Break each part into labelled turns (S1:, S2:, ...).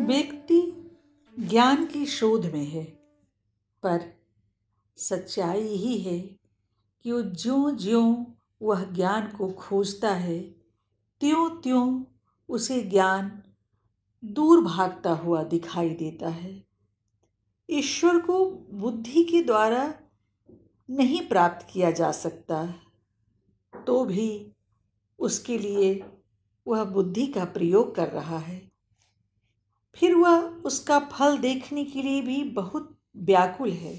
S1: व्यक्ति ज्ञान की शोध में है पर सच्चाई यही है कि वो ज्यों ज्यों वह ज्ञान को खोजता है त्यों त्यों उसे ज्ञान दूर भागता हुआ दिखाई देता है ईश्वर को बुद्धि के द्वारा नहीं प्राप्त किया जा सकता तो भी उसके लिए वह बुद्धि का प्रयोग कर रहा है फिर वह उसका फल देखने के लिए भी बहुत व्याकुल है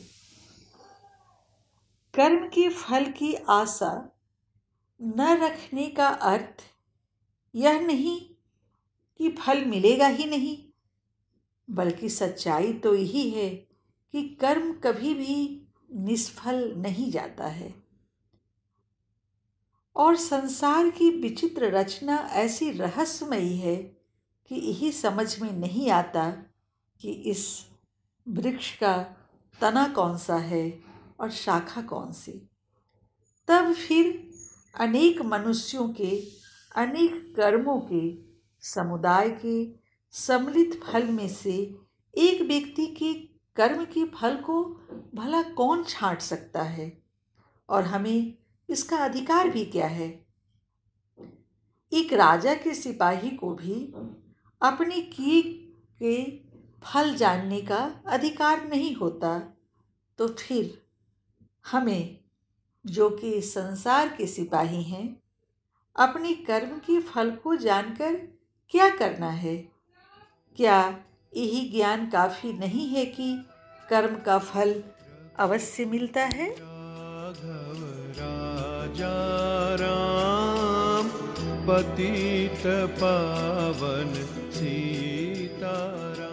S1: कर्म के फल की आशा न रखने का अर्थ यह नहीं कि फल मिलेगा ही नहीं बल्कि सच्चाई तो यही है कि कर्म कभी भी निष्फल नहीं जाता है और संसार की विचित्र रचना ऐसी रहस्यमयी है कि यही समझ में नहीं आता कि इस वृक्ष का तना कौन सा है और शाखा कौन सी तब फिर अनेक मनुष्यों के अनेक कर्मों के समुदाय के सम्मिलित फल में से एक व्यक्ति के कर्म के फल को भला कौन छांट सकता है और हमें इसका अधिकार भी क्या है एक राजा के सिपाही को भी अपने किए के फल जानने का अधिकार नहीं होता तो फिर हमें जो कि संसार के सिपाही हैं अपने कर्म के फल को जानकर क्या करना है क्या यही ज्ञान काफ़ी नहीं है कि कर्म का फल अवश्य मिलता है राजा राम पतीत पावन सीतारा